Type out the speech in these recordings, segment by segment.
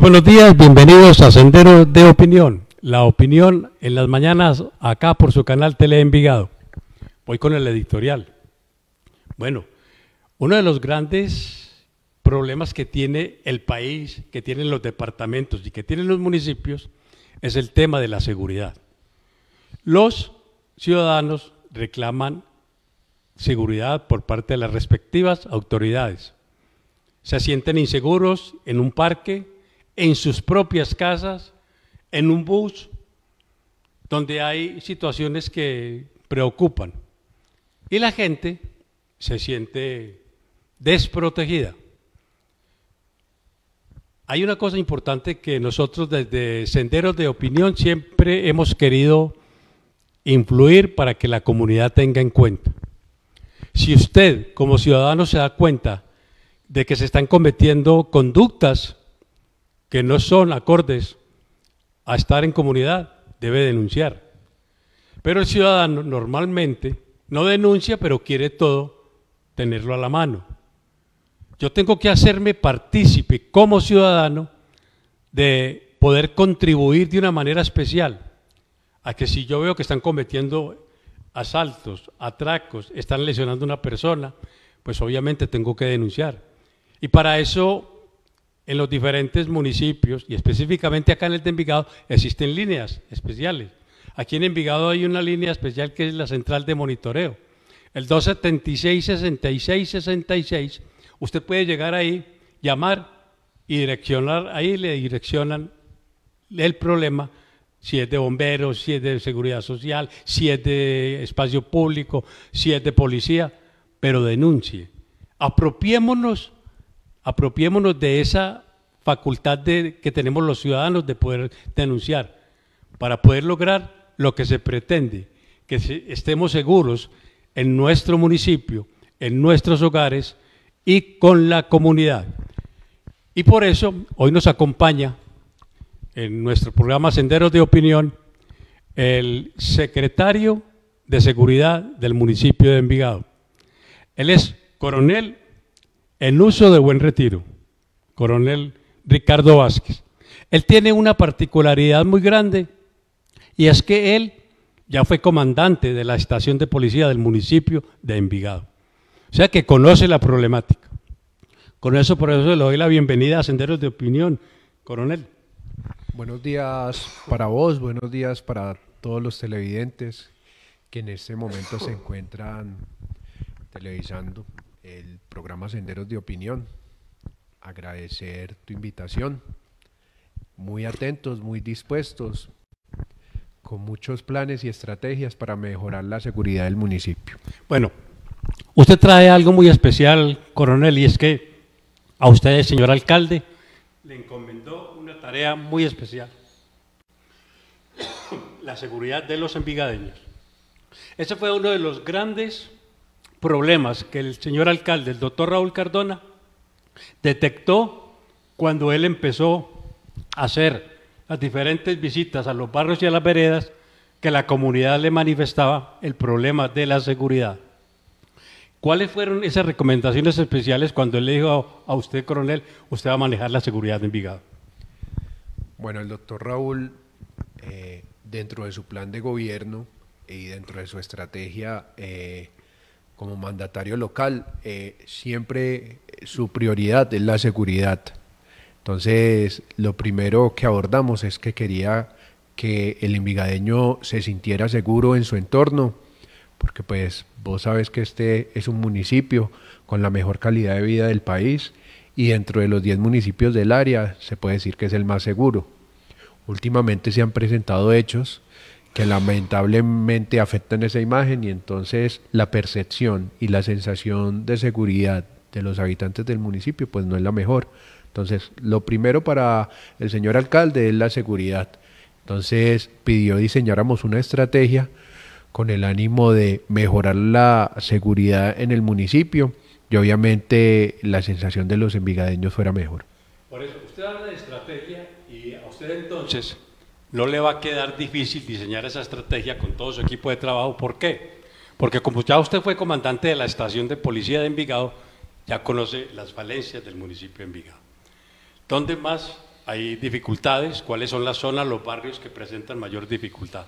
buenos días, bienvenidos a Sendero de Opinión. La opinión en las mañanas acá por su canal Tele Envigado. Voy con el editorial. Bueno, uno de los grandes problemas que tiene el país, que tienen los departamentos y que tienen los municipios es el tema de la seguridad. Los ciudadanos reclaman seguridad por parte de las respectivas autoridades. Se sienten inseguros en un parque, en sus propias casas, en un bus, donde hay situaciones que preocupan. Y la gente se siente desprotegida. Hay una cosa importante que nosotros desde Senderos de Opinión siempre hemos querido influir para que la comunidad tenga en cuenta. Si usted como ciudadano se da cuenta de que se están cometiendo conductas que no son acordes a estar en comunidad, debe denunciar. Pero el ciudadano normalmente no denuncia, pero quiere todo tenerlo a la mano. Yo tengo que hacerme partícipe como ciudadano de poder contribuir de una manera especial a que si yo veo que están cometiendo asaltos, atracos, están lesionando a una persona, pues obviamente tengo que denunciar. Y para eso en los diferentes municipios, y específicamente acá en el de Envigado, existen líneas especiales. Aquí en Envigado hay una línea especial que es la central de monitoreo. El 276-66-66, usted puede llegar ahí, llamar y direccionar, ahí le direccionan el problema, si es de bomberos, si es de seguridad social, si es de espacio público, si es de policía, pero denuncie. Apropiémonos apropiémonos de esa facultad que tenemos los ciudadanos de poder denunciar, para poder lograr lo que se pretende, que estemos seguros en nuestro municipio, en nuestros hogares y con la comunidad. Y por eso hoy nos acompaña en nuestro programa Senderos de Opinión el secretario de Seguridad del municipio de Envigado. Él es coronel en uso de buen retiro, coronel Ricardo Vázquez. Él tiene una particularidad muy grande y es que él ya fue comandante de la estación de policía del municipio de Envigado. O sea que conoce la problemática. Con eso, por eso le doy la bienvenida a Senderos de Opinión, coronel. Buenos días para vos, buenos días para todos los televidentes que en este momento se encuentran televisando el programa Senderos de Opinión. Agradecer tu invitación. Muy atentos, muy dispuestos, con muchos planes y estrategias para mejorar la seguridad del municipio. Bueno, usted trae algo muy especial, coronel, y es que a usted, señor alcalde, le encomendó una tarea muy especial, la seguridad de los envigadeños. Ese fue uno de los grandes problemas que el señor alcalde, el doctor Raúl Cardona, detectó cuando él empezó a hacer las diferentes visitas a los barrios y a las veredas que la comunidad le manifestaba el problema de la seguridad. ¿Cuáles fueron esas recomendaciones especiales cuando él le dijo a usted, coronel, usted va a manejar la seguridad en Envigado? Bueno, el doctor Raúl, eh, dentro de su plan de gobierno y dentro de su estrategia, eh, como mandatario local, eh, siempre su prioridad es la seguridad. Entonces, lo primero que abordamos es que quería que el invigadeño se sintiera seguro en su entorno, porque pues vos sabes que este es un municipio con la mejor calidad de vida del país y dentro de los 10 municipios del área se puede decir que es el más seguro. Últimamente se han presentado hechos que lamentablemente afectan esa imagen y entonces la percepción y la sensación de seguridad de los habitantes del municipio pues no es la mejor. Entonces, lo primero para el señor alcalde es la seguridad. Entonces, pidió diseñáramos una estrategia con el ánimo de mejorar la seguridad en el municipio y obviamente la sensación de los envigadeños fuera mejor. Por eso, usted habla de estrategia y a usted entonces no le va a quedar difícil diseñar esa estrategia con todo su equipo de trabajo. ¿Por qué? Porque como ya usted fue comandante de la estación de policía de Envigado, ya conoce las falencias del municipio de Envigado. ¿Dónde más hay dificultades? ¿Cuáles son las zonas, los barrios que presentan mayor dificultad?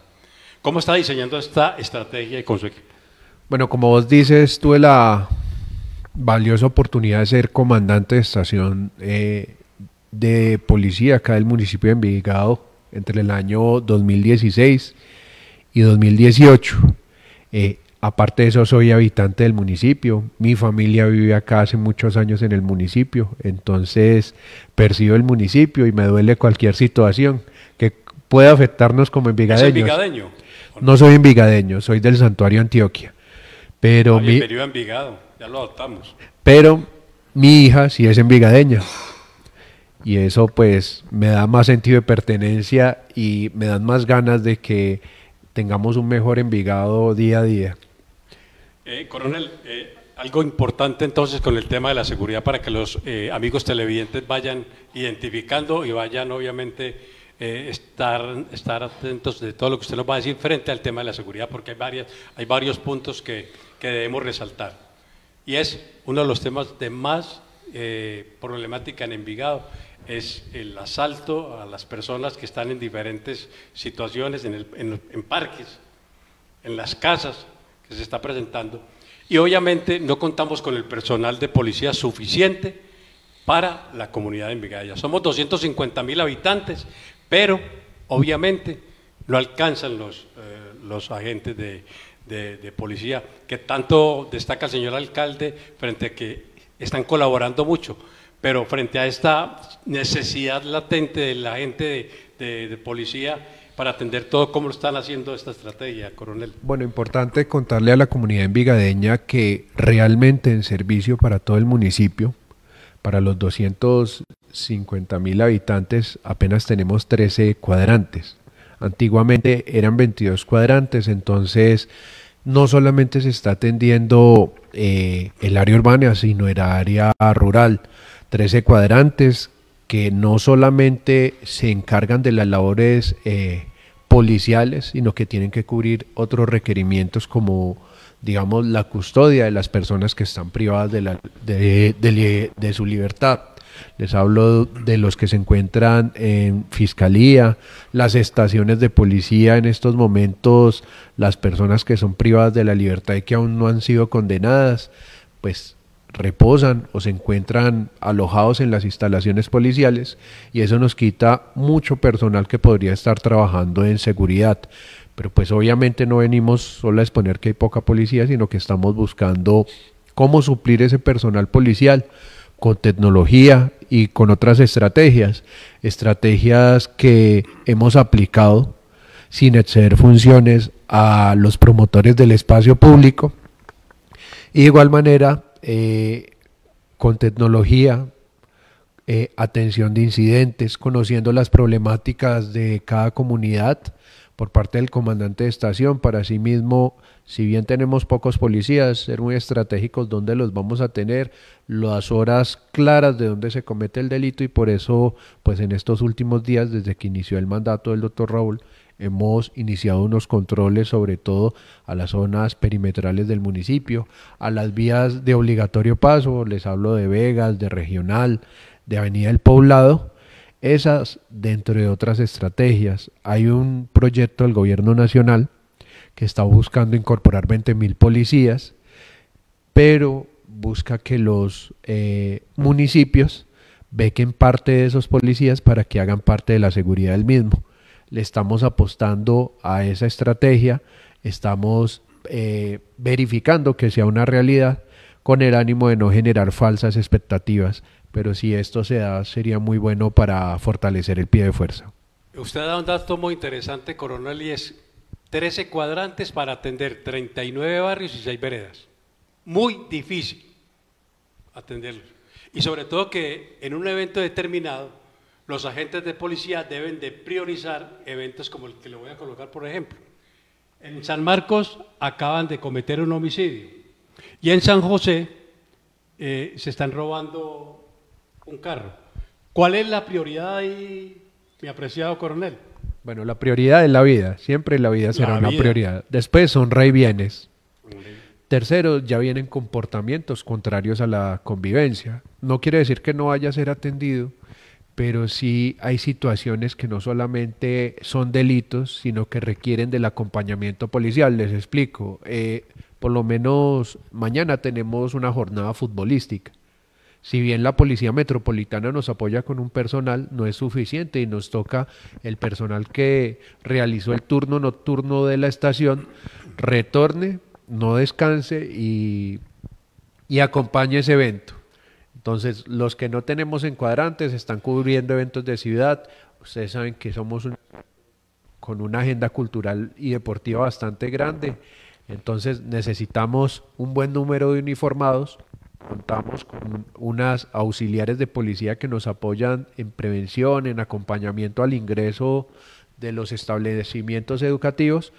¿Cómo está diseñando esta estrategia y con su equipo? Bueno, como vos dices, tuve la valiosa oportunidad de ser comandante de estación eh, de policía acá del municipio de Envigado entre el año 2016 y 2018. Eh, aparte de eso, soy habitante del municipio. Mi familia vive acá hace muchos años en el municipio. Entonces, percibo el municipio y me duele cualquier situación que pueda afectarnos como envigadeños. ¿Es No soy envigadeño, soy del santuario Antioquia. Pero mi... Pero mi hija sí es envigadeña y eso pues me da más sentido de pertenencia y me dan más ganas de que tengamos un mejor Envigado día a día. Eh, coronel, eh, algo importante entonces con el tema de la seguridad para que los eh, amigos televidentes vayan identificando y vayan obviamente estar, estar atentos de todo lo que usted nos va a decir frente al tema de la seguridad, porque hay, varias, hay varios puntos que, que debemos resaltar. Y es uno de los temas de más eh, problemática en Envigado es el asalto a las personas que están en diferentes situaciones, en, en, parques, en las casas que se está presentando. Y obviamente no contamos con el personal de policía suficiente para la comunidad de Envigado. Somos 250 mil habitantes, pero obviamente no alcanzan los, eh, los agentes de, de, policía que tanto destaca el señor alcalde frente a que están colaborando mucho, pero frente a esta necesidad latente de la gente de, policía para atender todo, ¿cómo están haciendo esta estrategia, coronel? Bueno, importante contarle a la comunidad envigadeña que realmente en servicio para todo el municipio, para los 250 mil habitantes, apenas tenemos 13 cuadrantes. Antiguamente eran 22 cuadrantes, entonces no solamente se está atendiendo eh, el área urbana, sino el área rural. 13 cuadrantes que no solamente se encargan de las labores eh, policiales, sino que tienen que cubrir otros requerimientos como, digamos, la custodia de las personas que están privadas de su libertad les hablo de los que se encuentran en fiscalía, las estaciones de policía en estos momentos, las personas que son privadas de la libertad y que aún no han sido condenadas, pues reposan o se encuentran alojados en las instalaciones policiales y eso nos quita mucho personal que podría estar trabajando en seguridad. Pero pues obviamente no venimos solo a exponer que hay poca policía, sino que estamos buscando cómo suplir ese personal policial con tecnología y con otras estrategias, estrategias que hemos aplicado sin exceder funciones a los promotores del espacio público. Y de igual manera, eh, con tecnología, eh, atención de incidentes, conociendo las problemáticas de cada comunidad, por parte del comandante de estación para sí mismo, si bien tenemos pocos policías, ser muy estratégicos dónde los vamos a tener, las horas claras de dónde se comete el delito y por eso, pues en estos últimos días, desde que inició el mandato del doctor Raúl, hemos iniciado unos controles sobre todo a las zonas perimetrales del municipio, a las vías de obligatorio paso, les hablo de Vegas, de Regional, de Avenida El Poblado, esas, dentro de otras estrategias, hay un proyecto del gobierno nacional que está buscando incorporar 20.000 policías, pero busca que los eh, municipios bequen parte de esos policías para que hagan parte de la seguridad del mismo. Le estamos apostando a esa estrategia, estamos eh, verificando que sea una realidad con el ánimo de no generar falsas expectativas, pero si esto se da sería muy bueno para fortalecer el pie de fuerza. Usted da un dato muy interesante, coronel, y es 13 cuadrantes para atender 39 barrios y 6 veredas. Muy difícil atenderlos. Y sobre todo que en un evento determinado, los agentes de policía deben de priorizar eventos como el que le voy a colocar, por ejemplo. En San Marcos acaban de cometer un homicidio y en San José eh, se están robando un carro. ¿Cuál es la prioridad ahí, mi apreciado coronel? Bueno, la prioridad es la vida. Siempre la vida será una prioridad. Después y bienes. Tercero, ya vienen comportamientos contrarios a la convivencia. No quiere decir que no vaya a ser atendido, pero sí hay situaciones que no solamente son delitos, sino que requieren del acompañamiento policial. Les explico. Eh, por lo menos mañana tenemos una jornada futbolística. Si bien la Policía Metropolitana nos apoya con un personal, no es suficiente y nos toca el personal que realizó el turno nocturno de la estación, retorne, no descanse y, y acompañe ese evento. Entonces, los que no tenemos encuadrantes están cubriendo eventos de ciudad. Ustedes saben que somos con una agenda cultural y deportiva bastante grande. Entonces necesitamos un buen número de uniformados, contamos con unas auxiliares de policía que nos apoyan en prevención, en acompañamiento al ingreso de los establecimientos educativos,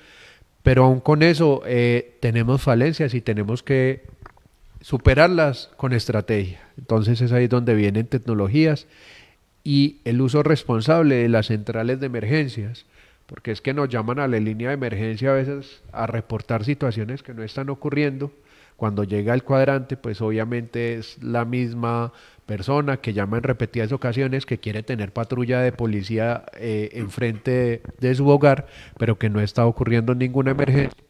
pero aún con eso eh, tenemos falencias y tenemos que superarlas con estrategia. Entonces es ahí donde vienen tecnologías y el uso responsable de las centrales de emergencias porque es que nos llaman a la línea de emergencia a veces a reportar situaciones que no están ocurriendo cuando llega el cuadrante, pues obviamente es la misma persona que llama en repetidas ocasiones que quiere tener patrulla de policía eh, enfrente de, de, su hogar, pero que no está ocurriendo ninguna emergencia.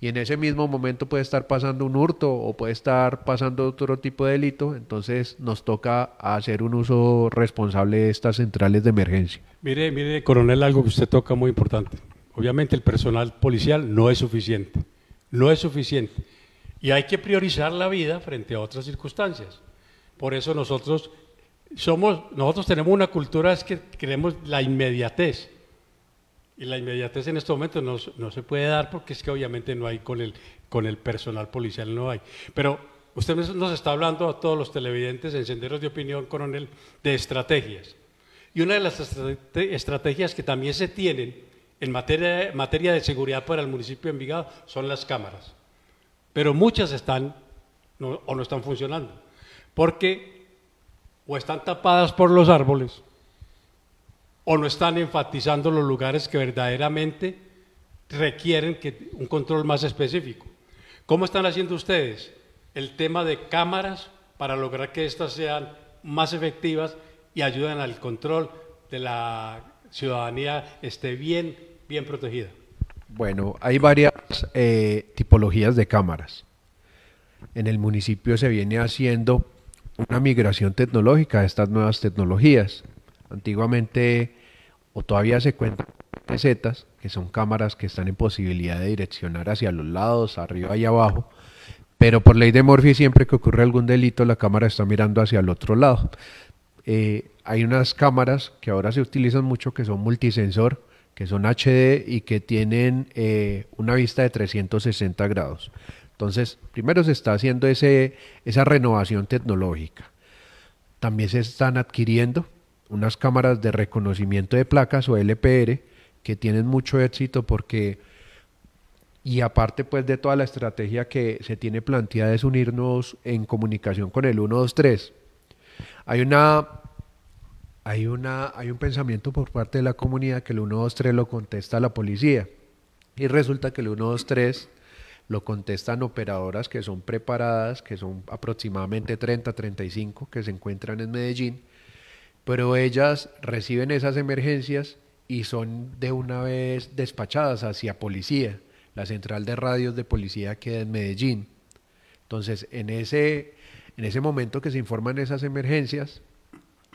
Y en ese mismo momento puede estar pasando un hurto o puede estar pasando otro tipo de delito, entonces nos toca hacer un uso responsable de estas centrales de emergencia. Mire, mire, coronel, algo que usted toca muy importante. Obviamente el personal policial no es suficiente, no es suficiente y hay que priorizar la vida frente a otras circunstancias. Por eso nosotros nosotros tenemos una cultura es que queremos la inmediatez. Y la inmediatez en este momento no, se puede dar porque es que obviamente no hay con el, personal policial, no hay. Pero usted nos está hablando a todos los televidentes en Senderos de Opinión, coronel, de estrategias. Y una de las estrategias que también se tienen en materia, materia de seguridad para el municipio de Envigado son las cámaras pero muchas están o no están funcionando, porque o están tapadas por los árboles o no están enfatizando los lugares que verdaderamente requieren que, un control más específico. ¿Cómo están haciendo ustedes el tema de cámaras para lograr que éstas sean más efectivas y ayuden al control de la ciudadanía esté bien, bien protegida? Bueno, hay varias eh, tipologías de cámaras. En el municipio se viene haciendo una migración tecnológica de estas nuevas tecnologías. Antiguamente, o todavía se cuentan pesetas, que son cámaras que están en posibilidad de direccionar hacia los lados, arriba y abajo, pero por ley de Murphy siempre que ocurre algún delito la cámara está mirando hacia el otro lado. Eh, hay unas cámaras que ahora se utilizan mucho que son multisensor, que son HD y que tienen eh, una vista de 360 grados. Entonces, primero se está haciendo esa renovación tecnológica. También se están adquiriendo unas cámaras de reconocimiento de placas o LPR que tienen mucho éxito porque, y aparte pues de toda la estrategia que se tiene planteada es unirnos en comunicación con el 123. Hay una hay, una, hay un pensamiento por parte de la comunidad que el 123 lo contesta la policía. Y resulta que el 123 lo contestan operadoras que son preparadas, que son aproximadamente 30, 35, que se encuentran en Medellín, pero ellas reciben esas emergencias y son de una vez despachadas hacia policía, la central de radios de policía queda en Medellín. Entonces, en ese, en ese momento que se informan esas emergencias,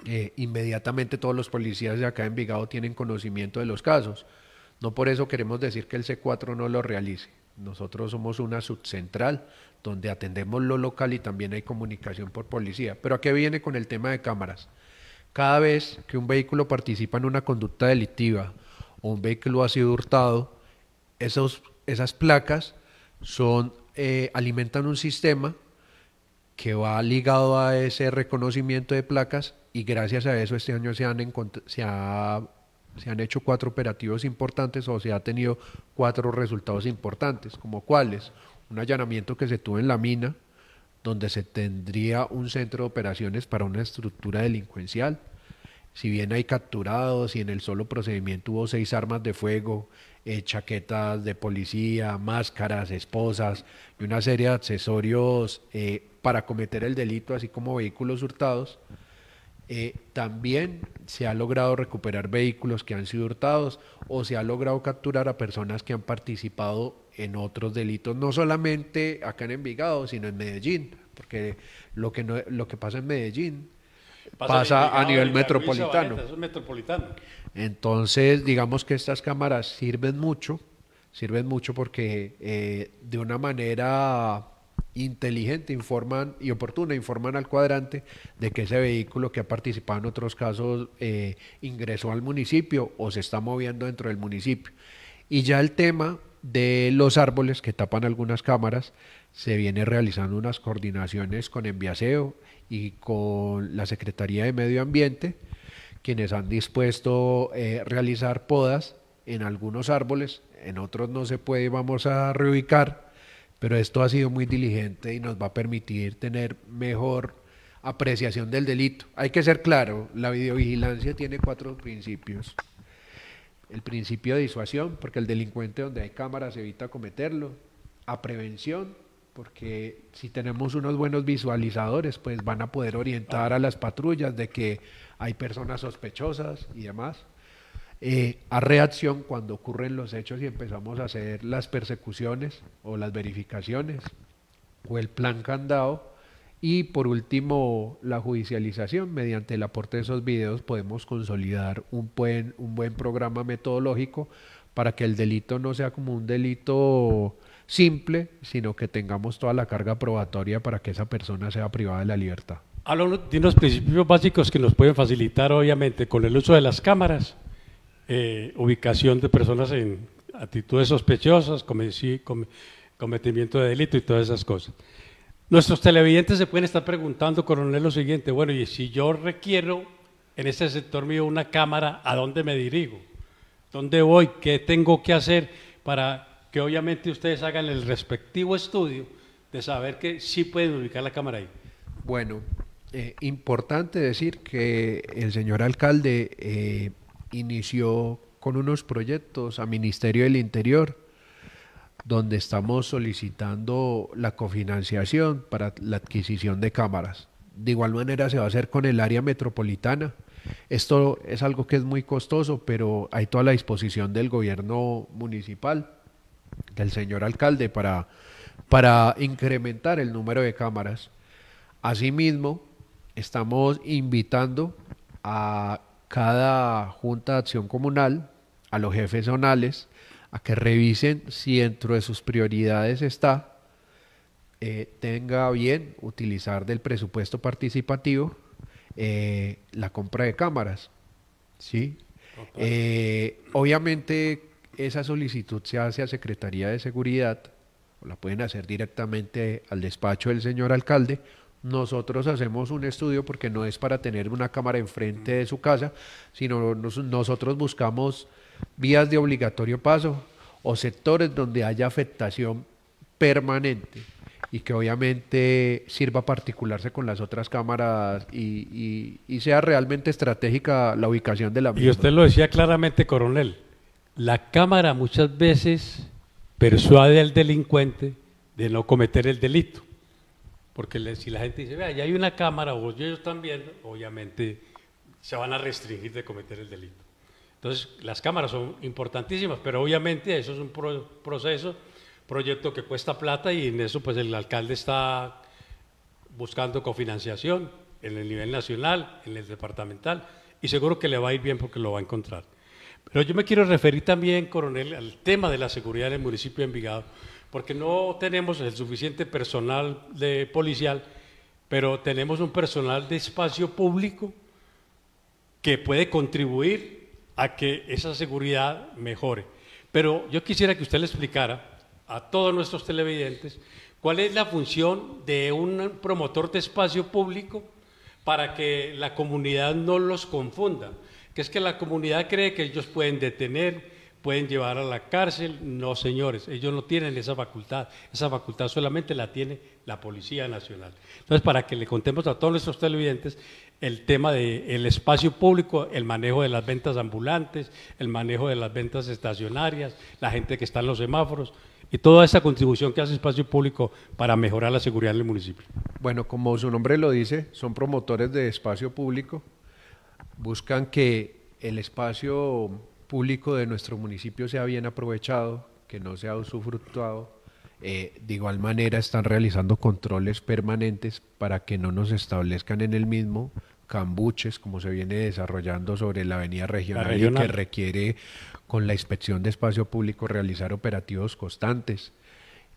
eh, inmediatamente todos los policías de acá en Vigado tienen conocimiento de los casos. No por eso queremos decir que el C4 no lo realice. Nosotros somos una subcentral donde atendemos lo local y también hay comunicación por policía. Pero ¿a qué viene con el tema de cámaras? Cada vez que un vehículo participa en una conducta delictiva o un vehículo ha sido hurtado, esos, esas placas son, eh, alimentan un sistema que va ligado a ese reconocimiento de placas y gracias a eso este año se han, se, han hecho cuatro operativos importantes o se ha tenido cuatro resultados importantes, como cuáles. Un allanamiento que se tuvo en la mina, donde se tendría un centro de operaciones para una estructura delincuencial. Si bien hay capturados y en el solo procedimiento hubo seis armas de fuego, eh, chaquetas de policía, máscaras, esposas y una serie de accesorios eh, para cometer el delito, así como vehículos hurtados, eh, también se ha logrado recuperar vehículos que han sido hurtados o se ha logrado capturar a personas que han participado en otros delitos, no solamente acá en Envigado, sino en Medellín, porque lo que, lo que pasa en Medellín pasa, a nivel metropolitano. Entonces, digamos que estas cámaras sirven mucho, sirven mucho porque eh, de una manera inteligente informan y oportuna informan al cuadrante de que ese vehículo que ha participado en otros casos eh, ingresó al municipio o se está moviendo dentro del municipio. Y ya el tema de los árboles que tapan algunas cámaras, se viene realizando unas coordinaciones con Enviaseo y con la Secretaría de Medio Ambiente, quienes han dispuesto eh, realizar podas en algunos árboles, en otros no se puede, vamos a reubicar pero esto ha sido muy diligente y nos va a permitir tener mejor apreciación del delito. Hay que ser claro, la videovigilancia tiene cuatro principios. El principio de disuasión, porque el delincuente donde hay cámaras evita cometerlo. A prevención, porque si tenemos unos buenos visualizadores, pues van a poder orientar a las patrullas de que hay personas sospechosas y demás. Eh, a reacción cuando ocurren los hechos y empezamos a hacer las persecuciones o las verificaciones o el plan candado. Y por último, la judicialización. Mediante el aporte de esos videos podemos consolidar un buen, un buen programa metodológico para que el delito no sea como un delito simple, sino que tengamos toda la carga probatoria para que esa persona sea privada de la libertad. Hablo de unos principios básicos que nos pueden facilitar, obviamente, con el uso de las cámaras, eh, ubicación de personas en actitudes sospechosas, cometimiento de delito y todas esas cosas. Nuestros televidentes se pueden estar preguntando, coronel, lo siguiente, bueno, y si yo requiero en este sector mío una cámara, ¿a dónde me dirijo? ¿Dónde voy? ¿Qué tengo que hacer para que obviamente ustedes hagan el respectivo estudio de saber que sí pueden ubicar la cámara ahí? Bueno, eh, importante decir que el señor alcalde eh, inició con unos proyectos a Ministerio del Interior, donde estamos solicitando la cofinanciación para la adquisición de cámaras. De igual manera se va a hacer con el área metropolitana. Esto es algo que es muy costoso, pero hay toda la disposición del gobierno municipal, del señor alcalde, para, para incrementar el número de cámaras. Asimismo, estamos invitando a cada junta de acción comunal, a los jefes zonales, a que revisen si dentro de sus prioridades está, eh, tenga bien utilizar del presupuesto participativo eh, la compra de cámaras. ¿sí? Eh, obviamente esa solicitud se hace a Secretaría de Seguridad, o la pueden hacer directamente al despacho del señor alcalde, nosotros hacemos un estudio porque no es para tener una cámara enfrente de su casa, sino nosotros buscamos vías de obligatorio paso o sectores donde haya afectación permanente y que obviamente sirva a particularse con las otras cámaras y, y, sea realmente estratégica la ubicación de la misma. Y usted lo decía claramente, coronel, la cámara muchas veces persuade al delincuente de no cometer el delito. Porque si la gente dice, vea, ya hay una cámara o ellos están viendo, obviamente se van a restringir de cometer el delito. Entonces, las cámaras son importantísimas, pero obviamente eso es un proceso, proyecto que cuesta plata y en eso pues el alcalde está buscando cofinanciación en el nivel nacional, en el departamental, y seguro que le va a ir bien porque lo va a encontrar. Pero yo me quiero referir también, coronel, al tema de la seguridad en el municipio de Envigado, porque no tenemos el suficiente personal de policial, pero tenemos un personal de espacio público que puede contribuir a que esa seguridad mejore. Pero yo quisiera que usted le explicara a todos nuestros televidentes cuál es la función de un promotor de espacio público para que la comunidad no los confunda, que es que la comunidad cree que ellos pueden detener, pueden llevar a la cárcel. No, señores, ellos no tienen esa facultad. Esa facultad solamente la tiene la Policía Nacional. Entonces, para que le contemos a todos nuestros televidentes el tema del el espacio público, el manejo de las ventas ambulantes, el manejo de las ventas estacionarias, la gente que está en los semáforos, y toda esa contribución que hace Espacio Público para mejorar la seguridad en el municipio. Bueno, como su nombre lo dice, son promotores de espacio público, buscan que el espacio público de nuestro municipio sea bien aprovechado, que no sea usufructuado. Eh, de igual manera están realizando controles permanentes para que no nos establezcan en el mismo cambuches como se viene desarrollando sobre la avenida regional, que requiere con la inspección de espacio público realizar operativos constantes.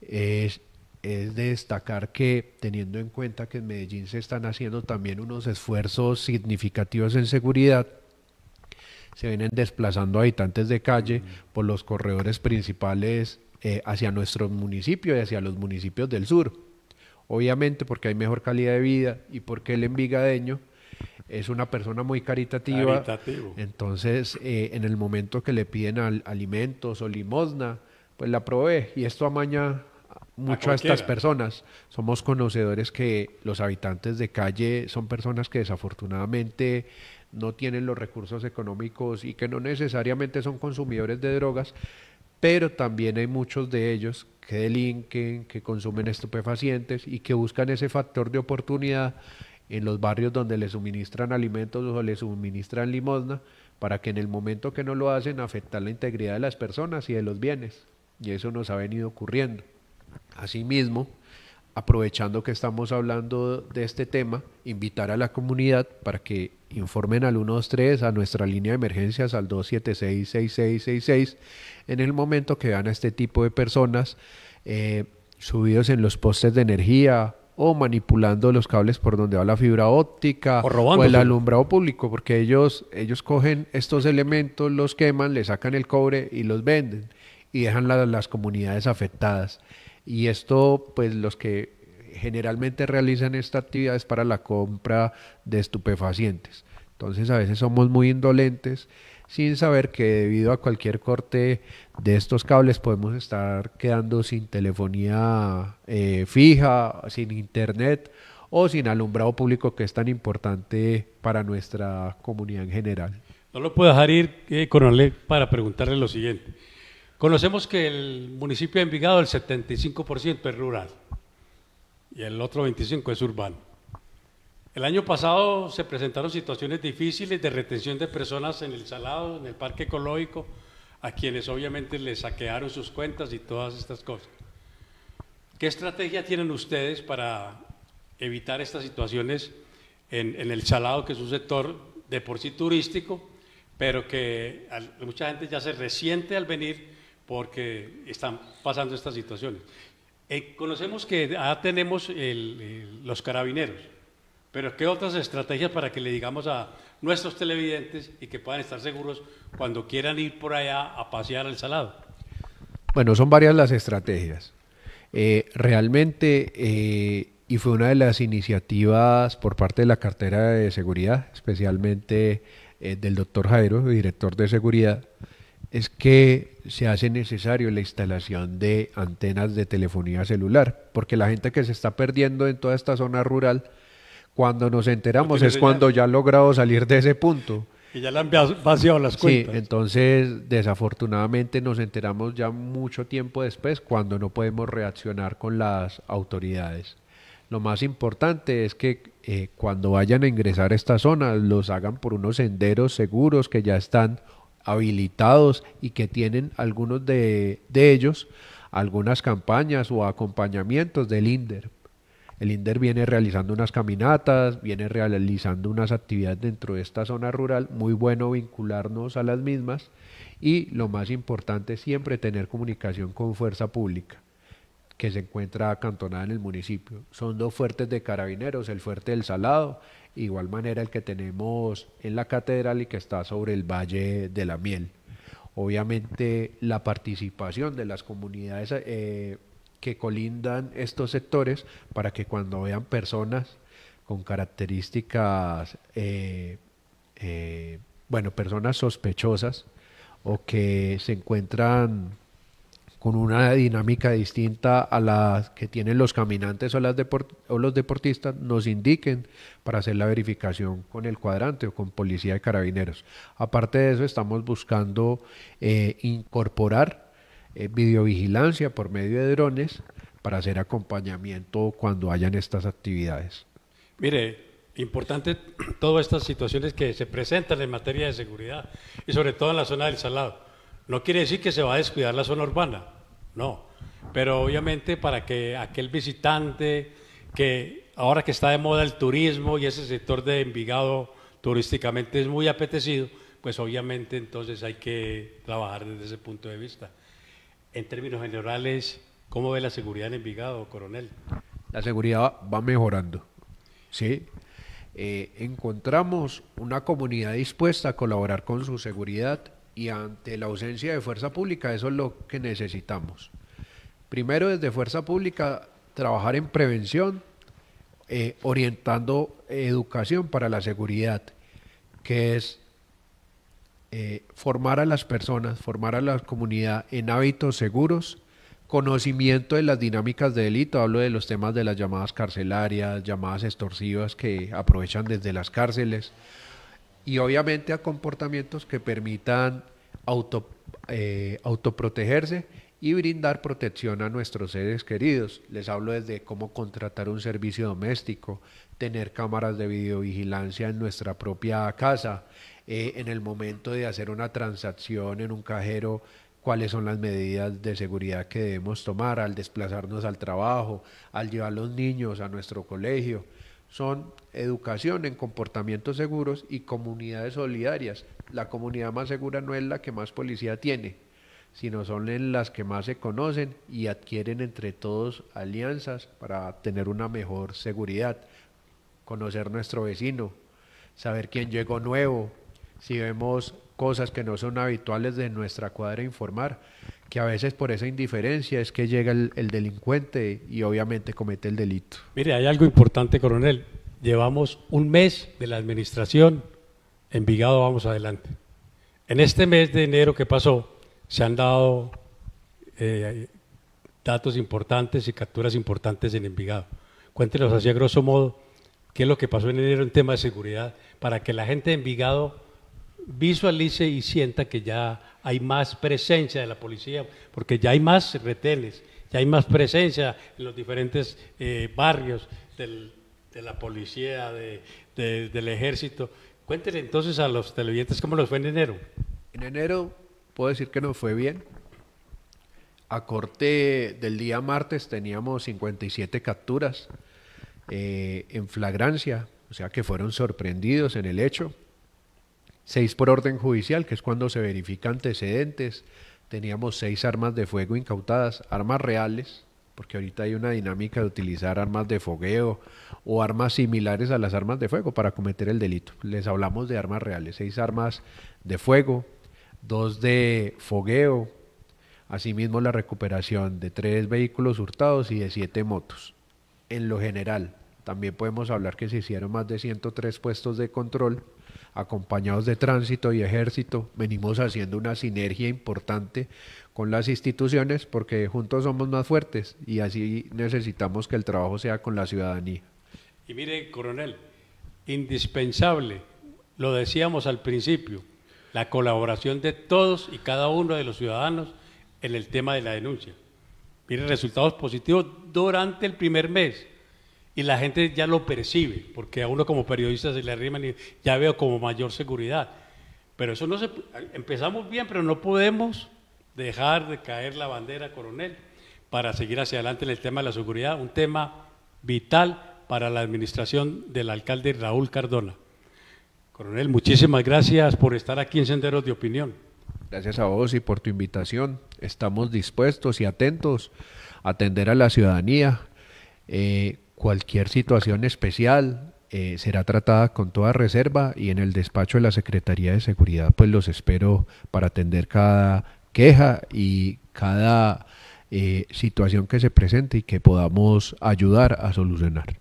Es, es de destacar que teniendo en cuenta que en Medellín se están haciendo también unos esfuerzos significativos en seguridad, se vienen desplazando habitantes de calle mm. por los corredores principales eh, hacia nuestro municipio y hacia los municipios del sur. Obviamente porque hay mejor calidad de vida y porque el envigadeño es una persona muy caritativa. Entonces, eh, en el momento que le piden alimentos o limosna, pues la provee. Y esto amaña mucho a, estas personas. Somos conocedores que los habitantes de calle son personas que desafortunadamente no tienen los recursos económicos y que no necesariamente son consumidores de drogas, pero también hay muchos de ellos que delinquen, que consumen estupefacientes y que buscan ese factor de oportunidad en los barrios donde les suministran alimentos o les suministran limosna para que en el momento que no lo hacen afectar la integridad de las personas y de los bienes. Y eso nos ha venido ocurriendo. Asimismo, aprovechando que estamos hablando de este tema, invitar a la comunidad para que informen al 123, a nuestra línea de emergencias, al 276 en el momento que vean a este tipo de personas eh, subidos en los postes de energía o manipulando los cables por donde va la fibra óptica o, el alumbrado público, porque ellos, ellos cogen estos elementos, los queman, le sacan el cobre y los venden y dejan a las comunidades afectadas. Y esto, pues los que generalmente realizan esta actividad es para la compra de estupefacientes. Entonces a veces somos muy indolentes sin saber que debido a cualquier corte de estos cables podemos estar quedando sin telefonía eh, fija, sin internet o sin alumbrado público que es tan importante para nuestra comunidad en general. No lo puedo dejar ir, eh, coronel, para preguntarle lo siguiente. Conocemos que el municipio de Envigado, el 75% es rural y el otro 25% es urbano. El año pasado se presentaron situaciones difíciles de retención de personas en el Salado, en el Parque Ecológico, a quienes obviamente les saquearon sus cuentas y todas estas cosas. ¿Qué estrategia tienen ustedes para evitar estas situaciones en, el Salado, que es un sector de por sí turístico, pero que mucha gente ya se resiente al venir porque están pasando estas situaciones. Eh, conocemos que ya tenemos los carabineros, pero ¿qué otras estrategias para que le digamos a nuestros televidentes y que puedan estar seguros cuando quieran ir por allá a pasear al salado? Bueno, son varias las estrategias. Eh, realmente, eh, y fue una de las iniciativas por parte de la cartera de seguridad, especialmente del doctor Jairo, director de seguridad, es que se hace necesario la instalación de antenas de telefonía celular, porque la gente que se está perdiendo en toda esta zona rural, cuando nos enteramos es cuando ya ha logrado salir de ese punto. Y ya le han vaciado las cuentas. Sí, entonces desafortunadamente nos enteramos ya mucho tiempo después cuando no podemos reaccionar con las autoridades. Lo más importante es que eh, cuando vayan a ingresar a esta zona los hagan por unos senderos seguros que ya están habilitados y que tienen algunos de, ellos algunas campañas o acompañamientos del INDER. El INDER viene realizando unas caminatas, viene realizando unas actividades dentro de esta zona rural, muy bueno vincularnos a las mismas y lo más importante siempre tener comunicación con fuerza pública que se encuentra acantonada en el municipio. Son dos fuertes de carabineros, el fuerte del Salado igual manera el que tenemos en la catedral y que está sobre el Valle de la Miel. Obviamente la participación de las comunidades eh, que colindan estos sectores para que cuando vean personas con características, eh, eh, bueno, personas sospechosas o que se encuentran con una dinámica distinta a la que tienen los caminantes o, los deportistas, nos indiquen para hacer la verificación con el cuadrante o con policía de carabineros. Aparte de eso, estamos buscando eh, incorporar eh, videovigilancia por medio de drones para hacer acompañamiento cuando hayan estas actividades. Mire, importante todas estas situaciones que se presentan en materia de seguridad y sobre todo en la zona del Salado. No quiere decir que se va a descuidar la zona urbana, no. Pero obviamente para que aquel visitante que ahora que está de moda el turismo y ese sector de Envigado turísticamente es muy apetecido, pues obviamente entonces hay que trabajar desde ese punto de vista. En términos generales, ¿cómo ve la seguridad en Envigado, coronel? La seguridad va mejorando, ¿sí? Eh, encontramos una comunidad dispuesta a colaborar con su seguridad y ante la ausencia de fuerza pública, eso es lo que necesitamos. Primero, desde fuerza pública, trabajar en prevención, eh, orientando educación para la seguridad, que es eh, formar a las personas, formar a la comunidad en hábitos seguros, conocimiento de las dinámicas de delito, hablo de los temas de las llamadas carcelarias, llamadas extorsivas que aprovechan desde las cárceles, y obviamente a comportamientos que permitan auto, eh, autoprotegerse y brindar protección a nuestros seres queridos. Les hablo desde cómo contratar un servicio doméstico, tener cámaras de videovigilancia en nuestra propia casa, eh, en el momento de hacer una transacción en un cajero, cuáles son las medidas de seguridad que debemos tomar al desplazarnos al trabajo, al llevar los niños a nuestro colegio son educación en comportamientos seguros y comunidades solidarias. La comunidad más segura no es la que más policía tiene, sino son las que más se conocen y adquieren entre todos alianzas para tener una mejor seguridad, conocer nuestro vecino, saber quién llegó nuevo, si vemos cosas que no son habituales de nuestra cuadra informar que a veces por esa indiferencia es que llega el, delincuente y obviamente comete el delito. Mire, hay algo importante, coronel. Llevamos un mes de la administración, en Vigado vamos adelante. En este mes de enero que pasó, se han dado eh, datos importantes y capturas importantes en Envigado. Cuéntenos así a grosso modo qué es lo que pasó en enero en tema de seguridad para que la gente de Envigado visualice y sienta que ya hay más presencia de la policía, porque ya hay más retenes, ya hay más presencia en los diferentes eh, barrios de la policía, de, del ejército. Cuéntenle entonces a los televidentes cómo les fue en enero. En enero puedo decir que nos fue bien. A corte del día martes teníamos 57 capturas eh, en flagrancia, o sea que fueron sorprendidos en el hecho seis por orden judicial, que es cuando se verifican antecedentes. Teníamos seis armas de fuego incautadas, armas reales, porque ahorita hay una dinámica de utilizar armas de fogueo o armas similares a las armas de fuego para cometer el delito. Les hablamos de armas reales, seis armas de fuego, dos de fogueo, asimismo la recuperación de tres vehículos hurtados y de siete motos. En lo general, también podemos hablar que se hicieron más de 103 puestos de control acompañados de tránsito y ejército, venimos haciendo una sinergia importante con las instituciones porque juntos somos más fuertes y así necesitamos que el trabajo sea con la ciudadanía. Y mire, coronel, indispensable, lo decíamos al principio, la colaboración de todos y cada uno de los ciudadanos en el tema de la denuncia. Mire, resultados positivos durante el primer mes y la gente ya lo percibe, porque a uno como periodista se le arriman y ya veo como mayor seguridad. Pero eso no se. Empezamos bien, pero no podemos dejar de caer la bandera, coronel, para seguir hacia adelante en el tema de la seguridad, un tema vital para la administración del alcalde Raúl Cardona. Coronel, muchísimas gracias por estar aquí en Senderos de Opinión. Gracias a vos y por tu invitación. Estamos dispuestos y atentos a atender a la ciudadanía eh, Cualquier situación especial eh, será tratada con toda reserva y en el despacho de la Secretaría de Seguridad pues los espero para atender cada queja y cada eh, situación que se presente y que podamos ayudar a solucionar.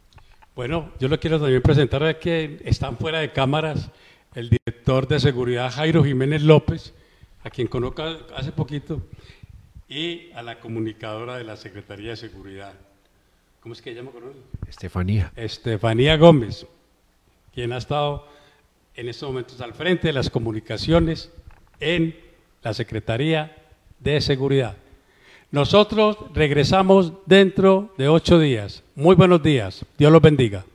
Bueno, yo lo quiero también presentar a que están fuera de cámaras el director de seguridad Jairo Jiménez López, a quien conozco hace poquito, y a la comunicadora de la Secretaría de Seguridad, ¿Cómo es que llama Estefanía. Estefanía Gómez, quien ha estado en estos momentos al frente de las comunicaciones en la Secretaría de Seguridad. Nosotros regresamos dentro de ocho días. Muy buenos días. Dios los bendiga.